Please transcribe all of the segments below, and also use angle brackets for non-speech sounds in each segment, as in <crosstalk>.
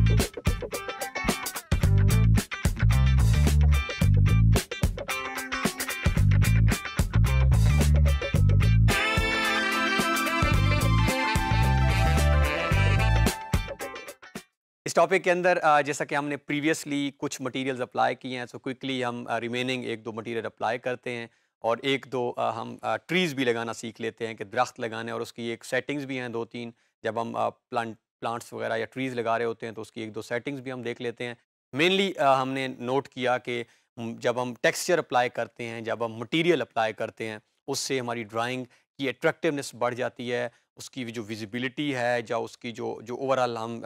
इस टॉपिक के अंदर जैसा कि हमने प्रीवियसली कुछ मटेरियल्स अप्लाई किए हैं तो क्विकली हम रिमेनिंग एक दो मटेरियल अप्लाई करते हैं और एक दो हम ट्रीज़ भी लगाना सीख लेते हैं कि दरख्त लगाने और उसकी एक सेटिंग्स भी हैं दो तीन जब हम प्लांट प्लांट्स वगैरह या ट्रीज़ लगा रहे होते हैं तो उसकी एक दो सेटिंग्स भी हम देख लेते हैं मेनली हमने नोट किया कि जब हम टेक्सचर अप्लाई करते हैं जब हम मटेरियल अप्लाई करते हैं उससे हमारी ड्राइंग की अट्रैक्टिवनेस बढ़ जाती है उसकी जो विजिबिलिटी है या उसकी जो जो ओवरऑल हम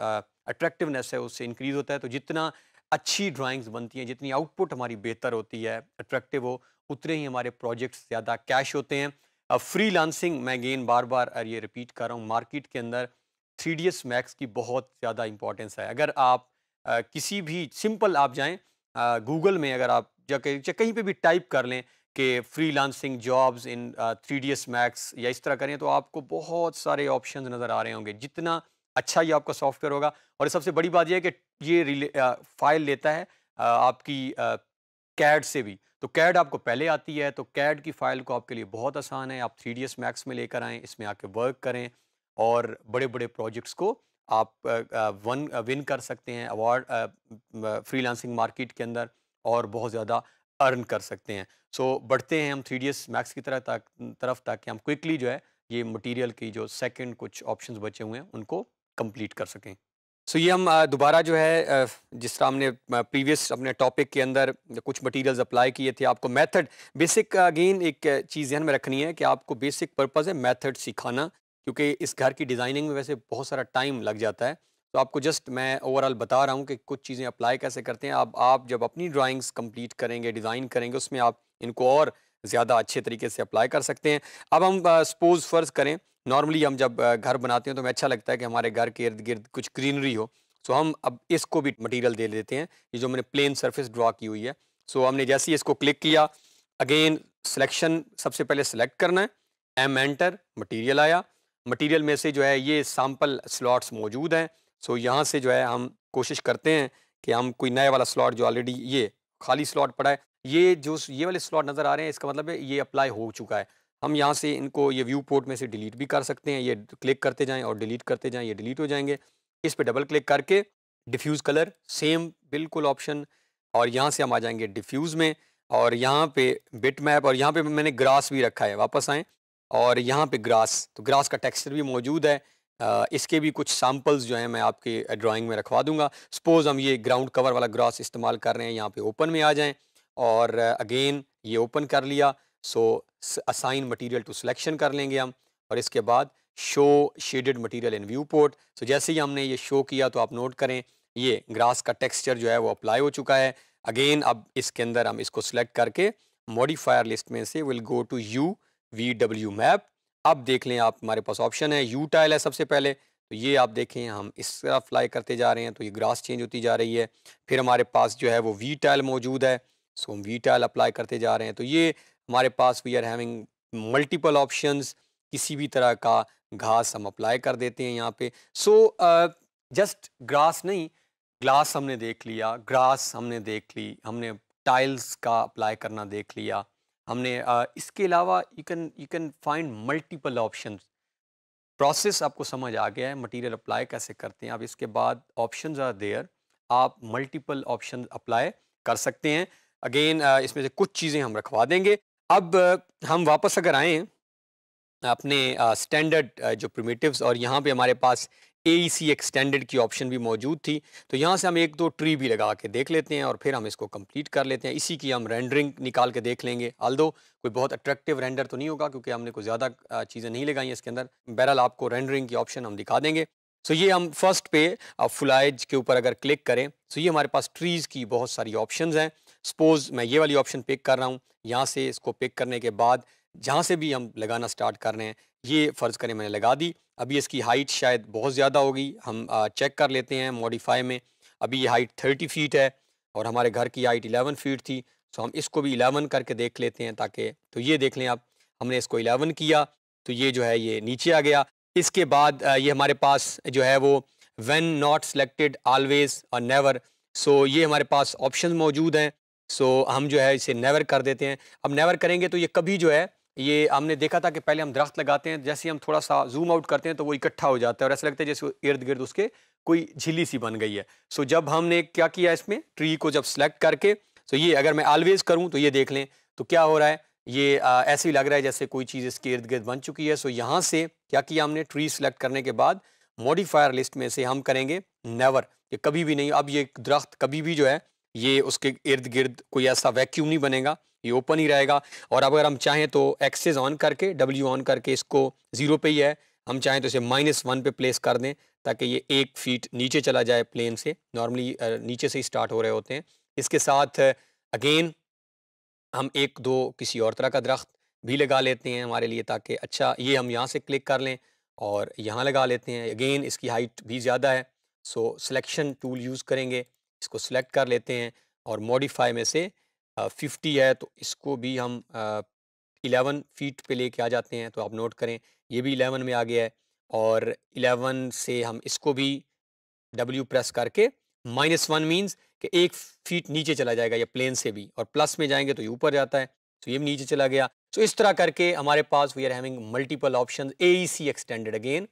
अट्रैक्टिवनेस है उससे इंक्रीज़ होता है तो जितना अच्छी ड्राइंग्स बनती हैं जितनी आउटपुट हमारी बेहतर होती है अट्रैक्टिव हो उतने ही हमारे प्रोजेक्ट्स ज़्यादा कैश होते हैं फ्री लांसिंग मैं गेन बार बार ये रिपीट कर रहा हूँ मार्केट के अंदर थ्री डी एस मैक्स की बहुत ज़्यादा इंपॉर्टेंस है अगर आप आ, किसी भी सिंपल आप जाएँ गूगल में अगर आप या कहीं पे भी टाइप कर लें कि freelancing jobs in three D S max या इस तरह करें तो आपको बहुत सारे ऑप्शन नज़र आ रहे होंगे जितना अच्छा ये आपका सॉफ्टवेयर होगा और सबसे बड़ी बात यह है कि ये फाइल लेता है आ, आपकी कैड से भी तो कैड आपको पहले आती है तो कैड की फ़ाइल को आपके लिए बहुत आसान है आप थ्री डी एस मैक्स में लेकर आएँ इसमें आके वर्क करें और बड़े बड़े प्रोजेक्ट्स को आप वन विन कर सकते हैं अवार्ड फ्रीलांसिंग मार्केट के अंदर और बहुत ज़्यादा अर्न कर सकते हैं सो so, बढ़ते हैं हम थ्री डी एस मैक्स की तरह ता, तरफ ताकि हम क्विकली जो है ये मटेरियल की जो सेकंड कुछ ऑप्शंस बचे हुए हैं उनको कंप्लीट कर सकें सो so, ये हम दोबारा जो है जिस तरह हमने प्रीवियस अपने टॉपिक के अंदर कुछ मटेरियल्स अप्लाई किए थे आपको मेथड बेसिक अगेन एक चीज़ ध्यान में रखनी है कि आपको बेसिक पर्पज़ है मैथड सिखाना क्योंकि इस घर की डिज़ाइनिंग में वैसे बहुत सारा टाइम लग जाता है तो आपको जस्ट मैं ओवरऑल बता रहा हूँ कि कुछ चीज़ें अप्लाई कैसे करते हैं आप आप जब अपनी ड्राइंग्स कंप्लीट करेंगे डिज़ाइन करेंगे उसमें आप इनको और ज़्यादा अच्छे तरीके से अप्लाई कर सकते हैं अब हम सपोज़ फ़र्ज़ करें नॉर्मली हम जब घर बनाते हैं तो हमें अच्छा लगता है कि हमारे घर के इर्द गिर्द कुछ ग्रीनरी हो सो हम अब इसको भी मटीरियल दे देते हैं ये जो मैंने प्लेन सर्फिस ड्रा की हुई है सो हमने जैसे ही इसको क्लिक किया अगेन सिलेक्शन सबसे पहले सेलेक्ट करना है एम एंटर मटीरियल आया मटेरियल में से जो है ये सैम्पल स्लॉट्स मौजूद हैं सो यहाँ से जो है हम कोशिश करते हैं कि हम कोई नया वाला स्लॉट जो ऑलरेडी ये खाली स्लॉट पड़ा है ये जो ये वाले स्लॉट नज़र आ रहे हैं इसका मतलब है ये अप्लाई हो चुका है हम यहाँ से इनको ये व्यू पोर्ट में से डिलीट भी कर सकते हैं ये क्लिक करते जाएँ और डिलीट करते जाएँ ये डिलीट हो जाएंगे इस पर डबल क्लिक करके डिफ्यूज़ कलर सेम बिल्कुल ऑप्शन और यहाँ से हम आ जाएंगे डिफ्यूज़ में और यहाँ पे बिट मैप और यहाँ पे मैंने ग्रास भी रखा है वापस आएँ और यहाँ पे ग्रास तो ग्रास का टेक्सचर भी मौजूद है आ, इसके भी कुछ सैम्पल्स जो हैं मैं आपके ड्राइंग में रखवा दूंगा सपोज़ हम ये ग्राउंड कवर वाला ग्रास इस्तेमाल कर रहे हैं यहाँ पे ओपन में आ जाएं और अगेन ये ओपन कर लिया so assign material to selection कर लेंगे हम और इसके बाद show shaded material in viewport so जैसे ही हमने ये शो किया तो आप नोट करें ये ग्रास का टेक्स्चर जो है वो अप्लाई हो चुका है अगेन अब इसके अंदर हम इसको सिलेक्ट करके मॉडिफायर लिस्ट में से will go to U V W map अब देख लें आप हमारे पास ऑप्शन है यू टाइल है सबसे पहले तो ये आप देखें हम इस तरफ फ्लाई करते जा रहे हैं तो ये ग्रास चेंज होती जा रही है फिर हमारे पास जो है वो वी टाइल मौजूद है सो हम वी टाइल अप्लाई करते जा रहे हैं तो ये हमारे पास we are having multiple option किसी भी तरह का घास हम अप्लाई कर देते हैं यहाँ पे सो जस्ट ग्रास नहीं ग्लास हमने देख लिया ग्रास हमने देख ली हमने टाइल्स का अप्लाई करना देख लिया हमने इसके अलावा you can you can find multiple option process आपको समझ आ गया है मटेरियल अप्लाई कैसे करते हैं अब इसके बाद ऑप्शन आर देयर आप मल्टीपल ऑप्शन अप्लाई कर सकते हैं अगेन इसमें से कुछ चीज़ें हम रखवा देंगे अब हम वापस अगर आएँ अपने स्टैंडर्ड जो प्रिमेटिव और यहाँ पे हमारे पास ए सी एक्सटेंडेड की ऑप्शन भी मौजूद थी तो यहाँ से हम एक दो ट्री भी लगा के देख लेते हैं और फिर हम इसको कंप्लीट कर लेते हैं इसी की हम रेंडरिंग निकाल के देख लेंगे आल दो कोई बहुत अट्रैक्टिव रेंडर तो नहीं होगा क्योंकि हमने कुछ ज़्यादा चीज़ें नहीं लगाई हैं इसके अंदर बहरहाल आपको रेंडरिंग की ऑप्शन हम दिखा देंगे सो ये हम फर्स्ट पे फुलाइज के ऊपर अगर क्लिक करें सो ये हमारे पास ट्रीज़ की बहुत सारी ऑप्शन हैं सपोज़ मैं ये वाली ऑप्शन पिक कर रहा हूँ यहाँ से इसको पिक करने के बाद जहाँ से भी हम लगाना स्टार्ट कर रहे हैं ये फ़र्ज़ करें मैंने लगा दी अभी इसकी हाइट शायद बहुत ज़्यादा होगी हम चेक कर लेते हैं मॉडिफाई में अभी ये हाइट थर्टी फ़ीट है और हमारे घर की हाइट एलेवन फ़ीट थी सो हम इसको भी एलेवन करके देख लेते हैं ताकि तो ये देख लें आप हमने इसको एलेवन किया तो ये जो है ये नीचे आ गया इसके बाद ये हमारे पास जो है वो वेन नॉट सेलेक्टेड ऑलवेज और नेवर सो ये हमारे पास ऑप्शन मौजूद हैं सो हम जो है इसे नेवर कर देते हैं अब नेवर करेंगे तो ये कभी जो है ये हमने देखा था कि पहले हम दरख्त लगाते हैं जैसे हम थोड़ा सा जूम आउट करते हैं तो वो इकट्ठा हो जाता है और ऐसा लगता है जैसे इर्द गिर्द उसके कोई झीली सी बन गई है सो so, जब हमने क्या किया इसमें ट्री को जब सेलेक्ट करके सो so ये अगर मैं ऑलवेज करूँ तो ये देख लें तो क्या हो रहा है ये आ, ऐसे ही लग रहा है जैसे कोई चीज़ इसके इर्द गिर्द बन चुकी है सो so, यहाँ से क्या किया हमने ट्री सेलेक्ट करने के बाद मॉडिफायर लिस्ट में से हम करेंगे नेवर कि कभी भी नहीं अब ये दरख्त कभी भी जो है ये उसके इर्द गिर्द कोई ऐसा वैक्यूम नहीं बनेगा ये ओपन ही रहेगा और अब अगर हम चाहें तो एक्सेज ऑन करके डब्ल्यू ऑन करके इसको ज़ीरो पे ही है हम चाहें तो इसे माइनस वन पे प्लेस कर दें ताकि ये एक फीट नीचे चला जाए प्लेन से नॉर्मली नीचे से ही स्टार्ट हो रहे होते हैं इसके साथ अगेन हम एक दो किसी और तरह का दरख्त भी लगा लेते हैं हमारे लिए ताकि अच्छा ये हम यहाँ से क्लिक कर लें और यहाँ लगा लेते हैं अगेन इसकी हाइट भी ज़्यादा है सो सिलेक्शन टूल यूज़ करेंगे इसको सिलेक्ट कर लेते हैं और मॉडिफाई में से फिफ्टी है तो इसको भी हम इलेवन फीट पे लेके आ जाते हैं तो आप नोट करें ये भी इलेवन में आ गया है और इलेवन से हम इसको भी डब्ल्यू प्रेस करके माइनस वन मीन्स कि एक फीट नीचे चला जाएगा या प्लेन से भी और प्लस में जाएंगे तो ये ऊपर जाता है तो ये भी नीचे चला गया तो इस तरह करके हमारे पास we are having multiple option A E C extended again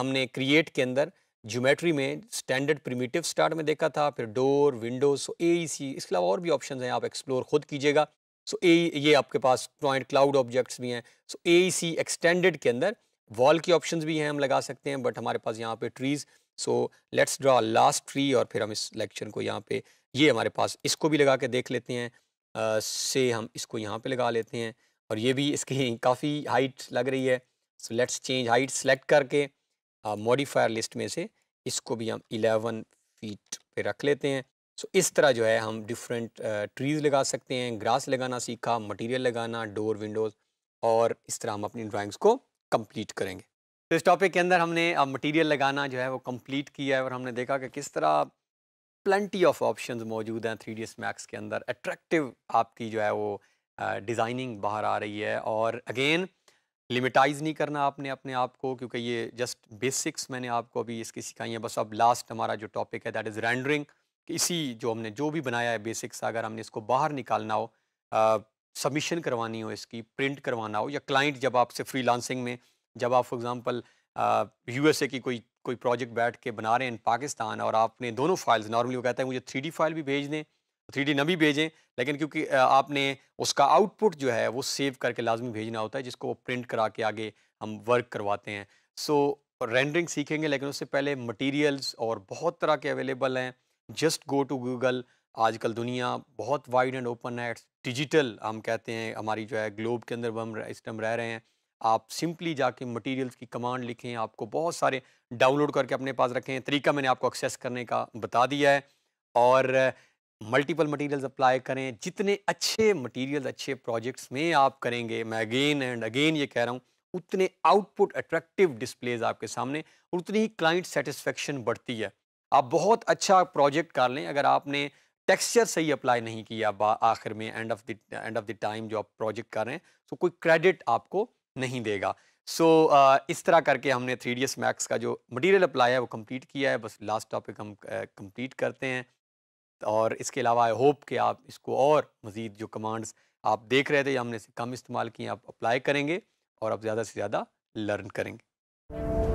हमने क्रिएट के अंदर ज्योमेट्री में स्टैंडर्ड प्रिमिटिव स्टार्ट में देखा था फिर डोर विंडोज सो ए सी इसके अलावा और भी ऑप्शन हैं आप एक्सप्लोर खुद कीजिएगा सो ए e, ये आपके पास पॉइंट क्लाउड ऑब्जेक्ट्स भी हैं सो ए सी एक्सटेंडेड के अंदर वॉल के ऑप्शंस भी हैं हम लगा सकते हैं बट हमारे पास यहाँ पे trees so let's draw last tree और फिर हम इस लेक्चर को यहाँ पे ये हमारे पास इसको भी लगा के देख लेते हैं से हम इसको यहाँ पे लगा लेते हैं और ये भी इसकी <laughs> काफ़ी हाइट लग रही है so let's change height select करके मॉडिफायर लिस्ट में से इसको भी हम इलेवन फीट पे रख लेते हैं सो इस तरह जो है हम डिफरेंट ट्रीज़ लगा सकते हैं ग्रास लगाना सीखा मटेरियल लगाना डोर विंडोज़ और इस तरह हम अपनी ड्राइंग्स को कंप्लीट करेंगे तो इस टॉपिक के अंदर हमने मटेरियल लगाना जो है वो कंप्लीट किया है और हमने देखा कि किस तरह प्लेंटी ऑफ ऑप्शंस मौजूद हैं थ्री डी मैक्स के अंदर अट्रैक्टिव आपकी जो है वो डिज़ाइनिंग बाहर आ रही है और अगेन लिमिटाइज़ नहीं करना आपने अपने आप को क्योंकि ये जस्ट बेसिक्स मैंने आपको अभी इसकी सिखाई हैं बस अब लास्ट हमारा जो टॉपिक है दैट इज़ रेंडरिंग इसी जो हमने जो भी बनाया है बेसिक्स अगर हमने इसको बाहर निकालना हो सबमिशन करवानी हो इसकी प्रिंट करवाना हो या क्लाइंट जब आपसे फ्रीलांसिंग में जब आप फॉर एग्ज़ाम्पल यूएसए की कोई कोई प्रोजेक्ट बैठ के बना रहे हैं पाकिस्तान और आपने दोनों फाइल्स नॉर्मली वो कहता है मुझे थ्री फाइल भी भेज दें थ्री ना भी भेजें लेकिन क्योंकि आपने उसका आउटपुट जो है वो सेव करके लाजमी भेजना होता है जिसको वो प्रिंट करा के आगे हम वर्क करवाते हैं सो रेंडरिंग सीखेंगे लेकिन उससे पहले मटेरियल्स और बहुत तरह के अवेलेबल हैं जस्ट गो टू गूगल आजकल दुनिया बहुत वाइड एंड ओपन है डिजिटल हम कहते हैं हमारी जो है ग्लोब के अंदर हम इस टाइम रह रहे हैं आप सिंपली जाके मटेरियल्स की कमांड लिखें आपको बहुत सारे डाउनलोड करके अपने पास रखें तरीका मैंने आपको एक्सेस करने का बता दिया है और मल्टीपल मटेरियल्स अप्लाई करें जितने अच्छे मटेरियल्स अच्छे प्रोजेक्ट्स में आप करेंगे मैं अगेन एंड अगेन ये कह रहा हूँ उतने आउटपुट अट्रैक्टिव डिस्प्लेज आपके सामने और उतनी ही क्लाइंट सेटिस्फेक्शन बढ़ती है आप बहुत अच्छा प्रोजेक्ट कर लें अगर आपने टेक्सचर सही अप्लाई नहीं किया आखिर में end of the end of the time जो आप प्रोजेक्ट कर रहे हैं तो कोई क्रेडिट आपको नहीं देगा सो so, uh, इस तरह करके हमने थ्री डी मैक्स का जो मटेरियल अप्लाई है वो कंप्लीट किया है बस लास्ट टॉपिक हम कंप्लीट uh, करते हैं और इसके अलावा आई होप कि आप इसको और मज़ीद जो कमांड्स आप देख रहे थे या हमने कम इस्तेमाल किए आप अप्लाई करेंगे और आप ज़्यादा से ज़्यादा लर्न करेंगे